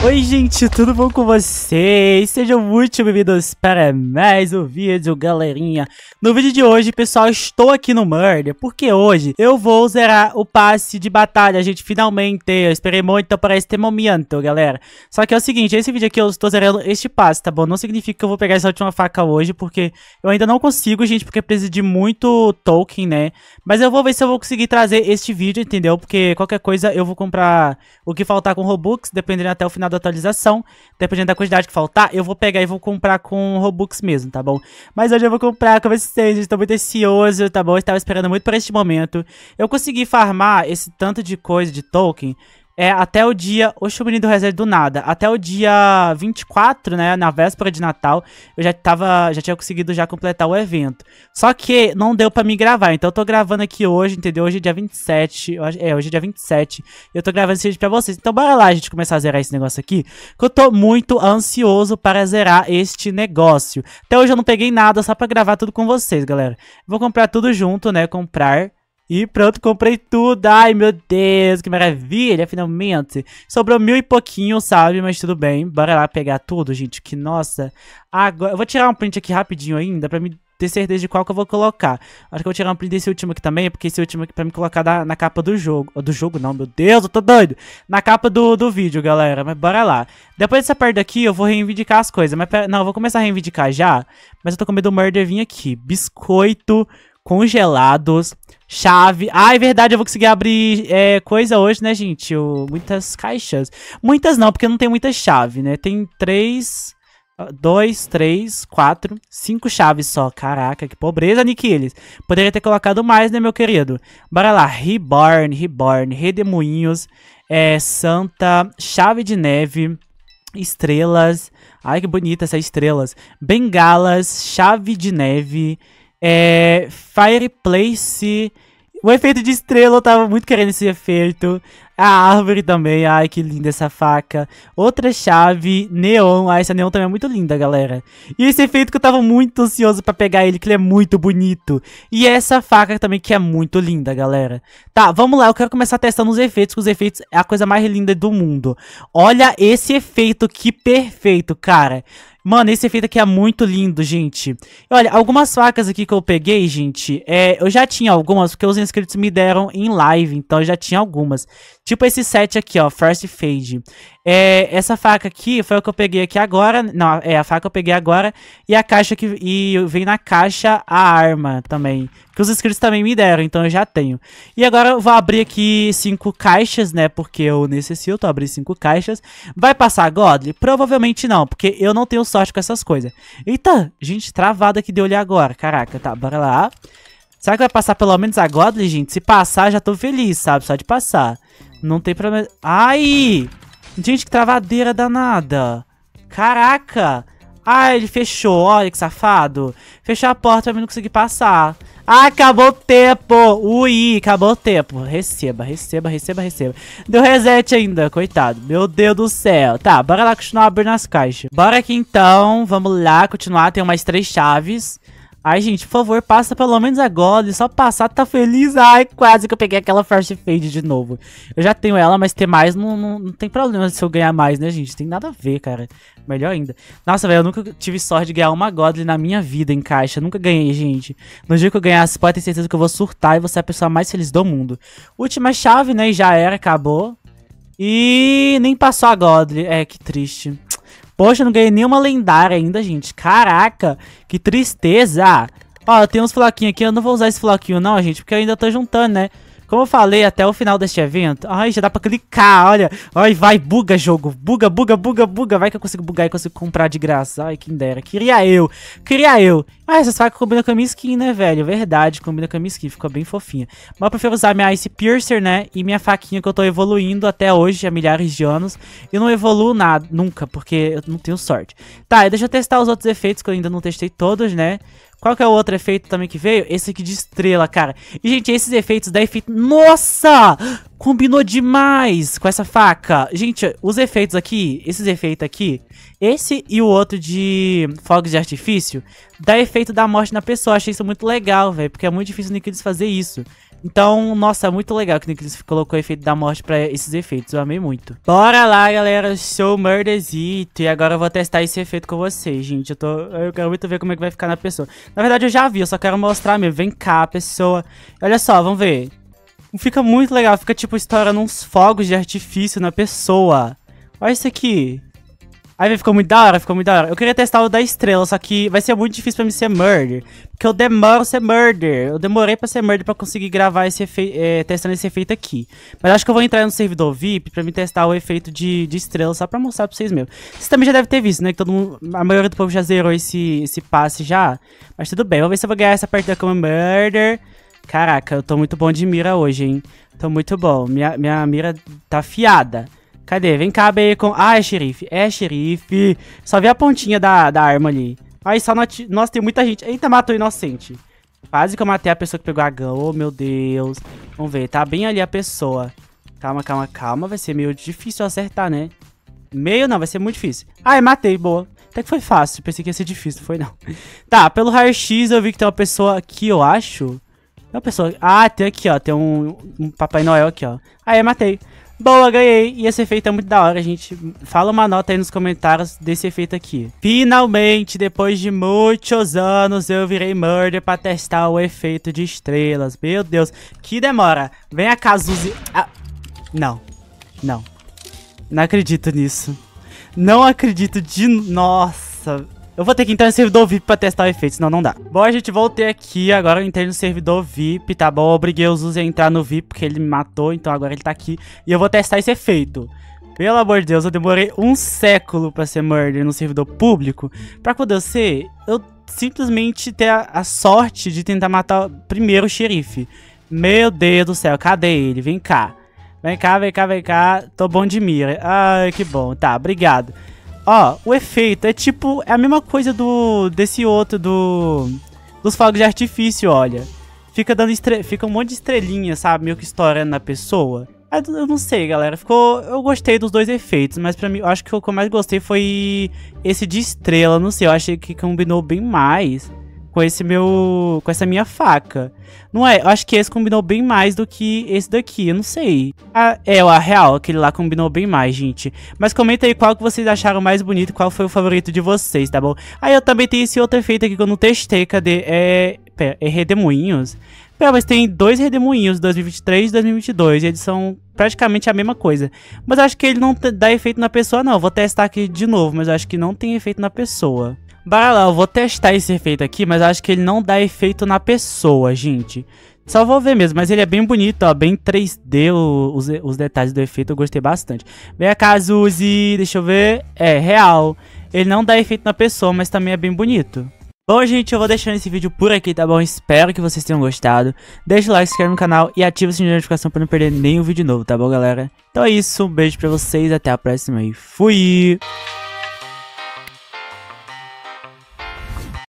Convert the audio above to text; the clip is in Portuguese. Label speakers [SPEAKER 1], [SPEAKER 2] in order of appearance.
[SPEAKER 1] Oi gente, tudo bom com vocês? Sejam muito bem-vindos para mais um vídeo, galerinha. No vídeo de hoje, pessoal, estou aqui no Murder, porque hoje eu vou zerar o passe de batalha, gente, finalmente. Eu esperei muito para este momento, galera. Só que é o seguinte, esse vídeo aqui eu estou zerando este passe, tá bom? Não significa que eu vou pegar essa última faca hoje, porque eu ainda não consigo, gente, porque precisa de muito token, né? Mas eu vou ver se eu vou conseguir trazer este vídeo, entendeu? Porque qualquer coisa eu vou comprar o que faltar com Robux, dependendo até o final da atualização. Dependendo da quantidade que faltar, eu vou pegar e vou comprar com Robux mesmo, tá bom? Mas hoje eu vou comprar com vocês, gente. Tô muito ansioso, tá bom? Eu estava esperando muito por este momento. Eu consegui farmar esse tanto de coisa de token é até o dia. Oxe, o menino reserva do nada. Até o dia 24, né? Na véspera de Natal, eu já tava. Já tinha conseguido já completar o evento. Só que não deu para me gravar. Então eu tô gravando aqui hoje, entendeu? Hoje é dia 27. É, hoje é dia 27. Eu tô gravando esse vídeo pra vocês. Então bora lá, gente, começar a zerar esse negócio aqui. Que eu tô muito ansioso para zerar este negócio. Até hoje eu não peguei nada só pra gravar tudo com vocês, galera. Vou comprar tudo junto, né? Comprar. E pronto, comprei tudo. Ai, meu Deus, que maravilha, finalmente. Sobrou mil e pouquinho, sabe? Mas tudo bem. Bora lá pegar tudo, gente, que nossa. Agora, eu vou tirar um print aqui rapidinho ainda pra me ter certeza de qual que eu vou colocar. Acho que eu vou tirar um print desse último aqui também, porque esse último aqui pra me colocar na, na capa do jogo. Do jogo não, meu Deus, eu tô doido. Na capa do, do vídeo, galera, mas bora lá. Depois dessa parte aqui, eu vou reivindicar as coisas. Mas pera, não, eu vou começar a reivindicar já, mas eu tô com medo do Murder vir aqui. Biscoito congelados chave. Ah, é verdade, eu vou conseguir abrir é, coisa hoje, né, gente? O muitas caixas. Muitas não, porque não tem muita chave, né? Tem três... Dois, três, quatro, cinco chaves só. Caraca, que pobreza, Niquiles. Poderia ter colocado mais, né, meu querido? Bora lá. Reborn, Reborn, Redemoinhos, é, Santa, Chave de Neve, Estrelas. Ai, que bonita essas estrelas. Bengalas, Chave de Neve, é, fireplace. O efeito de estrela, eu tava muito querendo esse efeito. A árvore também, ai que linda essa faca. Outra chave, neon, ai ah, essa neon também é muito linda, galera. E esse efeito que eu tava muito ansioso pra pegar ele, que ele é muito bonito. E essa faca também que é muito linda, galera. Tá, vamos lá, eu quero começar testando os efeitos, que os efeitos é a coisa mais linda do mundo. Olha esse efeito, que perfeito, cara. Mano, esse efeito aqui é muito lindo, gente. Olha, algumas facas aqui que eu peguei, gente, é, eu já tinha algumas, porque os inscritos me deram em live, então eu já tinha algumas. Tipo esse set aqui, ó, First Fade. É, essa faca aqui foi a que eu peguei aqui agora, não, é a faca que eu peguei agora, e a caixa que e vem na caixa a arma também que os inscritos também me deram, então eu já tenho. E agora eu vou abrir aqui cinco caixas, né, porque eu necessito abrir cinco caixas. Vai passar Godly? Provavelmente não, porque eu não tenho sorte com essas coisas. Eita, gente, travada que deu ali agora, caraca, tá, bora lá. Será que vai passar pelo menos a Godly, gente? Se passar, já tô feliz, sabe? Só de passar. Não tem problema... Ai! Gente, que travadeira danada. Caraca! Ah, ele fechou. Olha que safado. Fechou a porta pra mim não conseguir passar. Ah, acabou o tempo. Ui, acabou o tempo. Receba, receba, receba, receba. Deu reset ainda, coitado. Meu Deus do céu. Tá, bora lá continuar abrindo as caixas. Bora aqui então. Vamos lá continuar. Tem mais três chaves. Ai, gente, por favor, passa pelo menos a E só passar, tá feliz. Ai, quase que eu peguei aquela First Fade de novo. Eu já tenho ela, mas ter mais não, não, não tem problema se eu ganhar mais, né, gente? Tem nada a ver, cara. Melhor ainda. Nossa, velho, eu nunca tive sorte de ganhar uma Godly na minha vida em caixa. Nunca ganhei, gente. No dia que eu ganhasse, pode ter certeza que eu vou surtar e você é a pessoa mais feliz do mundo. Última chave, né? Já era, acabou. E nem passou a Godly. É, que triste. Poxa, não ganhei nenhuma lendária ainda, gente. Caraca, que tristeza. Ó, tem uns floquinhos aqui. Eu não vou usar esse floquinho não, gente, porque eu ainda tô juntando, né? Como eu falei até o final deste evento, ai, já dá pra clicar, olha. Ai, vai, buga jogo. Buga, buga, buga, buga. Vai que eu consigo bugar e consigo comprar de graça. Ai, quem dera. Queria eu. Queria eu. Ah, essas facas combinam com a minha skin, né, velho? Verdade, combina com a minha skin. Ficou bem fofinha. Mas eu prefiro usar minha Ice Piercer, né? E minha faquinha que eu tô evoluindo até hoje, há milhares de anos. E não evoluo nada, nunca, porque eu não tenho sorte. Tá, deixa eu testar os outros efeitos que eu ainda não testei todos, né? Qual que é o outro efeito também que veio? Esse aqui de estrela, cara. E, gente, esses efeitos da efeito... Nossa! Combinou demais com essa faca. Gente, os efeitos aqui, esses efeitos aqui, esse e o outro de fogos de artifício, dá efeito da morte na pessoa. Achei isso muito legal, velho, porque é muito difícil o desfazer fazer isso. Então, nossa, é muito legal que o Nicholas colocou o efeito da morte pra esses efeitos. Eu amei muito. Bora lá, galera. Show Murderzito. E agora eu vou testar esse efeito com vocês, gente. Eu, tô... eu quero muito ver como é que vai ficar na pessoa. Na verdade, eu já vi. Eu só quero mostrar mesmo. Vem cá, pessoa. Olha só, vamos ver. Fica muito legal. Fica, tipo, estourando uns fogos de artifício na pessoa. Olha isso aqui. Aí ficou muito da hora, ficou muito da hora. Eu queria testar o da estrela, só que vai ser muito difícil pra mim ser murder. Porque eu demoro ser murder. Eu demorei pra ser murder pra conseguir gravar esse efeito, é, eh, testando esse efeito aqui. Mas acho que eu vou entrar no servidor VIP pra me testar o efeito de, de estrela, só pra mostrar pra vocês mesmo. Vocês também já devem ter visto, né? Que todo mundo, a maioria do povo já zerou esse, esse passe já. Mas tudo bem, vamos ver se eu vou ganhar essa partida como murder. Caraca, eu tô muito bom de mira hoje, hein? Tô muito bom. Minha, minha mira tá fiada. Cadê? Vem cá, Bacon. Ah, é xerife. É xerife. Só vê a pontinha da, da arma ali. Aí só... Not... Nossa, tem muita gente. Eita, matou inocente. Quase que eu matei a pessoa que pegou a gun. Oh, meu Deus. Vamos ver. Tá bem ali a pessoa. Calma, calma, calma. Vai ser meio difícil acertar, né? Meio não, vai ser muito difícil. Ah, matei. Boa. Até que foi fácil. Pensei que ia ser difícil. Foi não. Tá, pelo raio-x eu vi que tem uma pessoa aqui, eu acho. Tem uma pessoa... Ah, tem aqui, ó. Tem um, um Papai Noel aqui, ó. Aí, matei. Boa, ganhei. E esse efeito é muito da hora, gente. Fala uma nota aí nos comentários desse efeito aqui. Finalmente, depois de muitos anos, eu virei Murder pra testar o efeito de estrelas. Meu Deus, que demora. Vem a Kazuzi... Ah. Não, não. Não acredito nisso. Não acredito de... Nossa... Eu vou ter que entrar no servidor VIP pra testar o efeito, senão não dá. Bom, a gente voltei aqui, agora eu entrei no servidor VIP, tá bom? Eu obriguei o Zuzi a entrar no VIP porque ele me matou, então agora ele tá aqui. E eu vou testar esse efeito. Pelo amor de Deus, eu demorei um século pra ser murder no servidor público. Pra poder ser, eu simplesmente ter a, a sorte de tentar matar primeiro o xerife. Meu Deus do céu, cadê ele? Vem cá. Vem cá, vem cá, vem cá. Tô bom de mira. Ai, que bom. Tá, obrigado. Ó, o efeito é tipo. É a mesma coisa do. desse outro, do. Dos fogos de artifício, olha. Fica dando estre... Fica um monte de estrelinha, sabe? Meio que estourando na pessoa. Eu não sei, galera. Ficou. Eu gostei dos dois efeitos, mas para mim, eu acho que o que eu mais gostei foi esse de estrela. Não sei, eu achei que combinou bem mais com esse meu. com essa minha faca. Não é? Eu acho que esse combinou bem mais do que esse daqui, eu não sei. Ah, é, a real, aquele lá combinou bem mais, gente. Mas comenta aí qual que vocês acharam mais bonito, qual foi o favorito de vocês, tá bom? Aí eu também tenho esse outro efeito aqui que eu não testei, cadê? É. Pera, é redemoinhos? Pera, mas tem dois redemoinhos, 2023 e 2022, e eles são praticamente a mesma coisa. Mas acho que ele não dá efeito na pessoa, não. vou testar aqui de novo, mas acho que não tem efeito na pessoa. Bora lá, eu vou testar esse efeito aqui, mas acho que ele não dá efeito na pessoa, gente. Só vou ver mesmo, mas ele é bem bonito, ó, bem 3D o, os, os detalhes do efeito, eu gostei bastante. Vem a Kazuzi, deixa eu ver, é, real. Ele não dá efeito na pessoa, mas também é bem bonito. Bom, gente, eu vou deixando esse vídeo por aqui, tá bom? Espero que vocês tenham gostado. Deixa o like, se inscreve no canal e ativa o sininho de notificação pra não perder nenhum vídeo novo, tá bom, galera? Então é isso, um beijo pra vocês, até a próxima e fui!